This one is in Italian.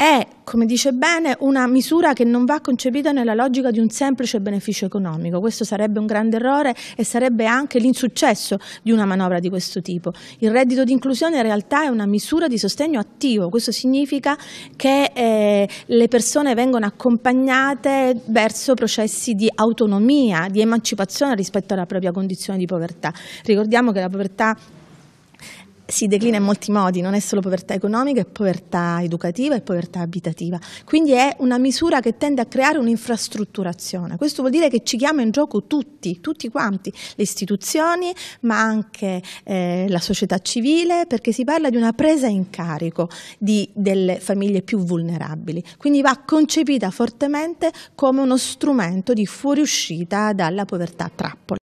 è, come dice bene, una misura che non va concepita nella logica di un semplice beneficio economico. Questo sarebbe un grande errore e sarebbe anche l'insuccesso di una manovra di questo tipo. Il reddito di inclusione in realtà è una misura di sostegno attivo, questo significa che eh, le persone vengono accompagnate verso processi di autonomia, di emancipazione rispetto alla propria condizione di povertà. Ricordiamo che la povertà si declina in molti modi, non è solo povertà economica, è povertà educativa e povertà abitativa. Quindi è una misura che tende a creare un'infrastrutturazione. Questo vuol dire che ci chiama in gioco tutti, tutti quanti, le istituzioni, ma anche eh, la società civile, perché si parla di una presa in carico di, delle famiglie più vulnerabili. Quindi va concepita fortemente come uno strumento di fuoriuscita dalla povertà trappola.